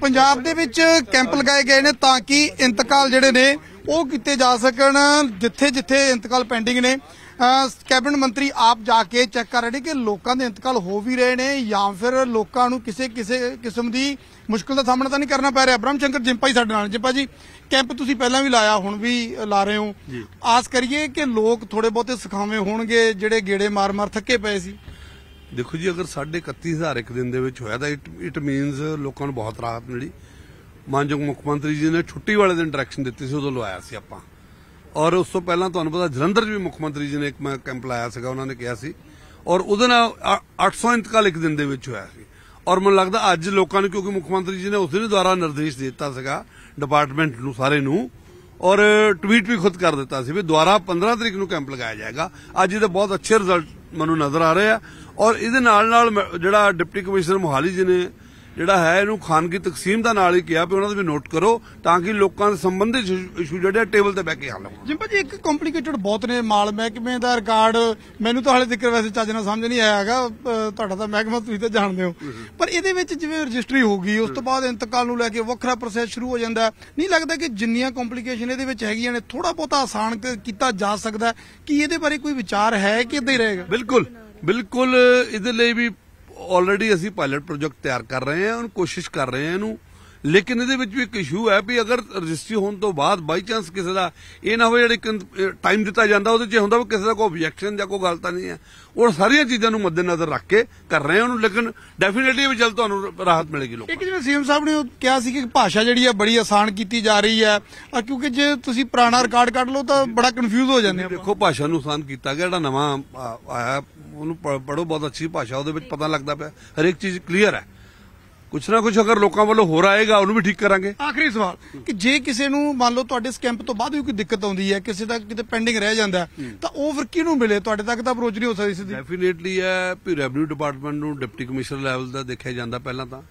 ਪੰਜਾਬ ਦੇ ਵਿੱਚ ਕੈਂਪ ਲਗਾਏ ਗਏ ਨੇ ਤਾਂ ਕਿ ਇੰਤਕਾਲ ਜਿਹੜੇ ਨੇ ਉਹ ਕੀਤੇ ਜਾ ਸਕਣ ਜਿੱਥੇ ਜਿੱਥੇ ਇੰਤਕਾਲ ਪੈਂਡਿੰਗ ਨੇ ਕੈਬਨ ਮੰਤਰੀ ਆਪ ਜਾ ਕੇ ਚੈੱਕ ਕਰ ਰਹੇ ਨੇ ਕਿ ਲੋਕਾਂ ਦੇ ਇੰਤਕਾਲ ਹੋ ਵੀ ਰਹੇ ਨੇ ਜਾਂ ਫਿਰ ਲੋਕਾਂ ਨੂੰ ਕਿਸੇ ਕਿਸੇ ਕਿਸਮ ਦੀ ਮੁਸ਼ਕਲ ਦਾ ਸਾਹਮਣਾ ਤਾਂ ਨਹੀਂ ਕਰਨਾ ਪੈ ਰਿਹਾ ਬ੍ਰਹਮ ਸ਼ੰਕਰ ਜਿੰਪਾ ਜੀ ਸਾਡੇ ਨਾਲ ਜਿੰਪਾ ਜੀ ਕੈਂਪ ਤੁਸੀਂ ਪਹਿਲਾਂ ਵੀ ਲਾਇਆ ਹੁਣ ਵੀ ਲਾ ਰਹੇ ਹੋ ਆਸ ਕਰੀਏ ਕਿ ਲੋਕ ਥੋੜੇ ਬਹੁਤੇ ਸਖਾਵੇਂ ਹੋਣਗੇ ਜਿਹੜੇ ਗੇੜੇ ਮਾਰ-ਮਾਰ ਥੱਕੇ ਪਏ ਸੀ ਦੇਖੋ ਜੀ ਅਗਰ 31000 ਇੱਕ ਦਿਨ ਦੇ ਵਿੱਚ ਹੋਇਆ ਤਾਂ ਇਟ ਮੀਨਸ ਲੋਕਾਂ ਨੂੰ ਬਹੁਤ ਰਾਹਤ ਮਿਲੀ ਮਾਨਯੋਗ ਮੁੱਖ ਮੰਤਰੀ ਜੀ ਨੇ ਛੁੱਟੀ ਵਾਲੇ ਦਿਨ ਡਾਇਰੈਕਸ਼ਨ ਦਿੱਤੀ ਸੀ ਉਦੋਂ ਲਵਾਇਆ ਸੀ ਆਪਾਂ ਔਰ ਉਸ ਤੋਂ ਪਹਿਲਾਂ ਤੁਹਾਨੂੰ ਪਤਾ ਜਲੰਧਰ ਜੀ ਵੀ ਮੁੱਖ ਮੰਤਰੀ ਜੀ ਨੇ ਇੱਕ ਕੈਂਪ ਲਾਇਆ ਸੀਗਾ ਉਹਨਾਂ ਨੇ ਕਿਹਾ ਸੀ ਔਰ ਉਹਦੇ ਨਾਲ 800 ਇੰਤਕਾਲ ਇੱਕ ਦਿਨ ਦੇ ਵਿੱਚ ਹੋਇਆ ਸੀ ਔਰ ਮੈਨੂੰ ਲੱਗਦਾ ਅੱਜ ਲੋਕਾਂ ਨੂੰ ਕਿਉਂਕਿ ਮੁੱਖ ਮੰਤਰੀ ਜੀ ਨੇ ਉਸੇ ਦਿਨ ਦੁਆਰਾ ਨਿਰਦੇਸ਼ ਦਿੱਤਾ ਸੀਗਾ ਡਿਪਾਰਟਮੈਂਟ ਨੂੰ ਸਾਰੇ ਨੂੰ ਔਰ ਟਵੀਟ ਵੀ ਖੁਦ ਕਰ ਦਿੱਤਾ ਸੀ ਵੀ ਦੁਆਰਾ 15 ਤਰੀਕ ਨੂੰ ਕੈਂਪ ਲਗਾਇਆ ਜਾਏਗਾ ਅੱਜ ਇਹਦੇ ਬਹੁਤ ਅੱਛੇ ਰਿਜ਼ਲਟ ਮੈਨੂੰ ਨਜ਼ਰ ਆ ਰਹੇ ਆ ਔਰ ਇਹਦੇ ਨਾਲ ਨਾਲ ਜਿਹੜਾ ਡਿਪਟੀ ਕਮਿਸ਼ਨਰ ਮੁਹਾਲੀ ਜੀ ਨੇ ਜਿਹੜਾ ਹੈ ਇਹਨੂੰ ਖਾਨਗੀ ਤਕਸੀਮ ਦਾ ਨਾਲ ਹੀ ਕਿਹਾ ਵੀ ਉਹਨਾਂ ਦਾ ਵੀ ਨੋਟ ਕਰੋ ਤਾਂ ਕਿ ਲੋਕਾਂ ਦੇ ਸੰਬੰਧਿਤ ਇਸ਼ੂ ਜਿਹੜੇ ਟੇਬਲ ਤੇ ਬਹਿ ਕੇ ਹੱਲ ਹੋਣ ਜਿੰਪਾ ਜੀ ਇੱਕ ਕੰਪਲਿਕੇਟਡ ਬਹੁਤ ਨੇ ਮਾਲ ਮਹਿਕਮੇ ਦਾ ਰਿਕਾਰਡ ਮੈਨੂੰ ਤਾਂ ਹਾਲੇ ਤੱਕ ਵੈਸੇ ਚੱਜ ਨਾਲ ਸਮਝ ਨਹੀਂ ਆਇਆ ਹੈਗਾ ਤੁਹਾਡਾ ਤਾਂ ਮਹਿਕਮਾ ਤੁਸੀਂ ਤਾਂ ਜਾਣਦੇ ਹੋ ਪਰ ਇਹਦੇ ਵਿੱਚ ਜਿਵੇਂ ਰਜਿਸਟਰੀ ਹੋ ਗਈ ਉਸ ਤੋਂ ਬਾਅਦ ਇੰਤਕਾਲ ਨੂੰ ਲੈ ਕੇ ਵੱਖਰਾ ਪ੍ਰੋਸੈਸ ਸ਼ੁਰੂ ਹੋ ਜਾਂਦਾ ਨਹੀਂ ਲੱਗਦਾ ਕਿ ਜਿੰਨੀਆਂ ਕੰਪਲਿਕੇਸ਼ਨ ਇਹਦੇ ਵਿੱਚ ਹੈਗੀਆਂ ਨੇ ਥੋੜਾ ਬਹੁਤਾ ਆਸਾਨ ਕੀਤਾ ਜਾ ਸਕਦਾ ਕੀ ਇਹਦੇ ਬਾਰੇ ਕੋਈ ਵਿਚਾਰ ਹੈ ਕਿ ਇਦਾਂ ਹੀ ਰਹੇਗਾ ਬਿਲਕੁਲ ਬਿਲਕੁਲ ਇਹਦੇ ਲਈ ਵੀ ਆਲਰੇਡੀ ਅਸੀਂ ਪਾਇਲਟ ਪ੍ਰੋਜੈਕਟ ਤਿਆਰ ਕਰ ਰਹੇ ਹਾਂ ਉਹਨੂੰ ਕੋਸ਼ਿਸ਼ ਕਰ ਰਹੇ ਹਾਂ ਇਹਨੂੰ ਲੇਕਿਨ ਇਹਦੇ ਵਿੱਚ ਵੀ ਇੱਕ ਇਸ਼ੂ ਹੈ ਵੀ ਅਗਰ ਰਜਿਸਟਰੀ ਹੋਣ ਤੋਂ ਬਾਅਦ ਬਾਈ ਚਾਂਸ ਕਿਸੇ ਦਾ ਇਹ ਨਾ ਹੋਵੇ ਜਿਹੜੇ ਟਾਈਮ ਦਿੱਤਾ ਜਾਂਦਾ ਉਹਦੇ 'ਚ ਹੁੰਦਾ ਵੀ ਕਿਸੇ ਦਾ ਕੋਈ ਆਬਜੈਕਸ਼ਨ ਜਾਂ ਕੋਈ ਗਲਤ ਨਹੀਂ ਹੈ ਉਹ ਸਾਰੀਆਂ ਚੀਜ਼ਾਂ ਨੂੰ ਮੱਦੇਨਜ਼ਰ ਰੱਖ ਕੇ ਕਰ ਰਹੇ ਹਾਂ ਉਹਨੂੰ ਲੇਕਿਨ ਡੈਫੀਨਿਟਲੀ ਵੀ ਜਲ ਤੁਹਾਨੂੰ ਰਾਹਤ ਮਿਲੇਗੀ ਲੋਕਾਂ ਇੱਕ ਜਿਵੇਂ ਸੀਐਮ ਸਾਹਿਬ ਨੇ ਕਿਹਾ ਸੀ ਕਿ ਭਾਸ਼ਾ ਜਿਹੜੀ ਹੈ ਬੜੀ ਆਸਾਨ ਕੀਤੀ ਜਾ ਰਹੀ ਹੈ ਕਿਉਂਕਿ ਜੇ ਤੁਸੀਂ ਪੁਰਾਣਾ ਰਿਕਾਰਡ ਕੱਢ ਲਓ ਤਾਂ ਬੜਾ ਕਨਫਿਊਜ਼ ਹੋ ਜਾਂਦੇ ਹੋ ਦੇਖੋ ਭਾਸ਼ਾ ਨੂੰ ਆਸਾਨ ਕੀਤਾ ਗਿਆ ਜਿਹੜਾ ਨਵਾਂ ਆਇਆ ਉਹਨੂੰ ਪੜੋ ਬਹੁਤ ਅੱਛੀ ਭਾਸ਼ਾ ਉਹਦੇ ਵਿੱਚ ਪਤਾ ਲੱਗਦਾ ਪਿਆ ਹਰ ਇੱਕ ਚੀਜ਼ ਕਲੀਅਰ ਹੈ ਕੁਛ ਨਾ ਕੁਛ ਅਗਰ ਲੋਕਾਂ ਵੱਲੋਂ ਹੋਰ ਆਏਗਾ ਉਹਨੂੰ ਵੀ ਠੀਕ ਕਰਾਂਗੇ ਆਖਰੀ ਸਵਾਲ ਕਿ ਜੇ ਕਿਸੇ ਨੂੰ ਮੰਨ ਲਓ ਤੁਹਾਡੇ ਸਕੈਂਪ ਤੋਂ ਬਾਅਦ ਵੀ ਕੋਈ ਦਿੱਕਤ ਆਉਂਦੀ ਹੈ ਕਿਸੇ ਦਾ ਕਿਤੇ ਪੈਂਡਿੰਗ ਰਹਿ ਜਾਂਦਾ ਤਾਂ ਉਹ ਫਿਰ ਕਿਹਨੂੰ ਮਿਲੇ ਤੁਹਾਡੇ ਤੱਕ ਤਾਂ ਅਪਰੋਚ ਨਹੀਂ ਹੋ ਸਕਦੀ ਸਿੱਧੀ ਡੈਫੀਨੇਟਲੀ ਹੈ ਵੀ ਰੈਵਨਿਊ ਡਿਪਾਰਟਮੈਂਟ ਨੂੰ ਡਿਪਟੀ ਕਮਿਸ਼ਨਰ ਲੈਵਲ ਦਾ ਦੇਖਿਆ ਜਾਂਦਾ ਪਹਿਲਾਂ ਤਾਂ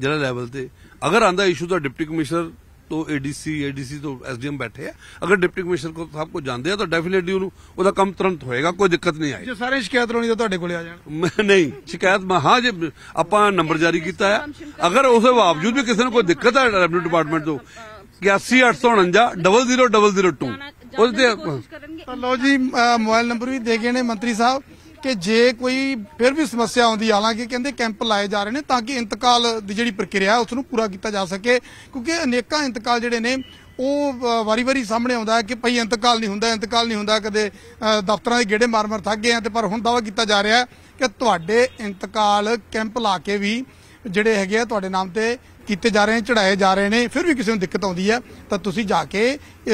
ਜਿਹੜਾ ਲੈਵਲ ਤੇ ਅਗਰ ਆਂਦਾ ਇਸ਼ੂ ਤਾਂ ਡਿਪਟੀ ਕਮਿਸ਼ਨਰ ਤੋਂ ਏਡੀਸੀ ਏਡੀਸੀ ਤੋਂ ਐਸਡੀਐਮ ਬੈਠੇ ਆ ਅਗਰ ਡਿਪਟੀ ਕਮਿਸ਼ਨਰ ਕੋ ਸਾਹਿਬ ਕੋ ਜਾਂਦੇ ਆ ਤਾਂ ਡੈਫੀਨਿਟਲੀ ਉਹਨੂੰ ਉਹਦਾ ਕੰਮ ਤੁਰੰਤ ਹੋਏਗਾ ਕੋਈ ਦਿੱਕਤ ਨਹੀਂ ਆਏਗੀ ਜੇ ਸਾਰੇ ਸ਼ਿਕਾਇਤ ਰੋਣੀ ਤਾਂ ਤੁਹਾਡੇ ਕੋਲੇ ਆ ਜਾਣ ਨਹੀਂ ਸ਼ਿਕਾਇਤ ਮੈਂ ਜੇ ਆਪਾਂ ਨੰਬਰ ਜਾਰੀ ਕੀਤਾ ਹੈ ਅਗਰ ਉਸ ਦੇ ਬਾਵਜੂਦ ਵੀ ਕਿਸੇ ਨੂੰ ਕੋਈ ਦਿੱਕਤ ਹੈ ਰੈਵਨਿਊ ਡਿਪਾਰਟਮੈਂਟ ਤੋਂ 8184500002 ਉਹਦੇ ਤੇ ਲੋ ਜੀ ਮੋਬਾਈਲ ਨੰਬਰ ਵੀ ਦੇ ਗਏ ਨੇ ਮੰਤਰੀ ਸਾਹਿਬ ਕਿ ਜੇ ਕੋਈ ਫਿਰ ਵੀ ਸਮੱਸਿਆ ਆਉਂਦੀ ਹਾਲਾਂਕਿ ਕਹਿੰਦੇ ਕੈਂਪ ਲਾਏ ਜਾ ਰਹੇ ਨੇ ਤਾਂ ਕਿ ਇੰਤਕਾਲ ਦੀ ਜਿਹੜੀ ਪ੍ਰਕਿਰਿਆ ਉਸ ਨੂੰ ਪੂਰਾ ਕੀਤਾ ਜਾ ਸਕੇ ਕਿਉਂਕਿ ਅਨੇਕਾਂ ਇੰਤਕਾਲ ਜਿਹੜੇ ਨੇ ਉਹ ਵਾਰੀ-ਵਾਰੀ ਸਾਹਮਣੇ ਆਉਂਦਾ ਹੈ ਕਿ ਭਈ ਇੰਤਕਾਲ ਨਹੀਂ ਹੁੰਦਾ ਇੰਤਕਾਲ ਨਹੀਂ ਹੁੰਦਾ ਕਦੇ ਦਫ਼ਤਰਾਂ ਦੇ ਗੇੜੇ ਮਾਰ-ਮਾਰ ਥੱਕ ਗਏ ਆ ਤੇ ਪਰ ਹੁਣ ਦਾਵਾ ਕੀਤਾ ਜਾ ਰਿਹਾ ਕਿ ਤੁਹਾਡੇ ਇੰਤਕਾਲ ਕੈਂਪ ਲਾ ਕੇ ਵੀ ਜਿਹੜੇ ਹੈਗੇ ਆ ਤੁਹਾਡੇ ਨਾਮ ਤੇ ਕੀਤੇ ਜਾ ਰਹੇ ਨੇ ਚੜਾਏ ਜਾ ਰਹੇ ਨੇ ਫਿਰ ਵੀ ਕਿਸੇ ਨੂੰ ਦਿੱਕਤ ਆਉਂਦੀ ਹੈ ਤਾਂ ਤੁਸੀਂ ਜਾ ਕੇ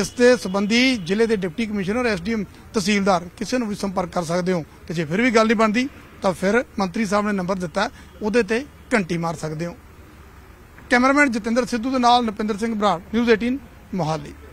ਇਸ ਦੇ ਸੰਬੰਧੀ ਜ਼ਿਲ੍ਹੇ ਦੇ ਡਿਪਟੀ ਕਮਿਸ਼ਨਰ ਐਸਡੀਐਮ ਤਹਿਸੀਲਦਾਰ ਕਿਸੇ ਨੂੰ ਵੀ ਸੰਪਰਕ ਕਰ ਸਕਦੇ ਹੋ ਤੇ ਜੇ ਫਿਰ ਵੀ ਗੱਲ ਨਹੀਂ ਬਣਦੀ ਤਾਂ ਫਿਰ ਮੰਤਰੀ ਸਾਹਿਬ ਨੇ ਨੰਬਰ ਦਿੱਤਾ ਉਹਦੇ ਤੇ ਘੰਟੀ ਮਾਰ ਸਕਦੇ ਹੋ ਕੈਮਰਾਮੈਨ ਜਤਿੰਦਰ ਸਿੱਧੂ ਦੇ ਨਾਲ ਨਪਿੰਦਰ ਸਿੰਘ ਬਰਾੜ ਨਿਊਜ਼ 18 ਮੋਹਾਲੀ